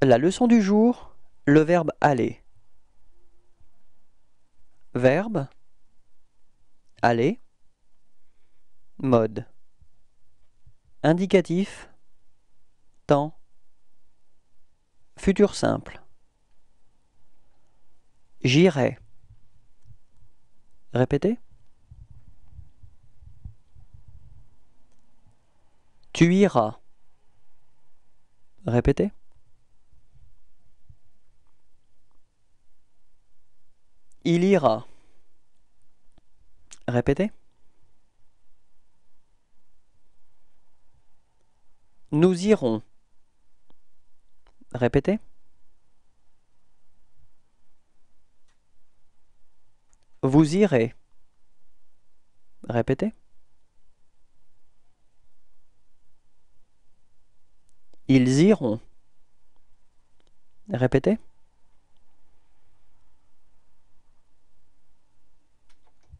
La leçon du jour, le verbe aller. Verbe aller mode indicatif temps futur simple J'irai Répétez Tu iras Répétez Il ira. Répétez. Nous irons. Répétez. Vous irez. Répétez. Ils iront. Répétez.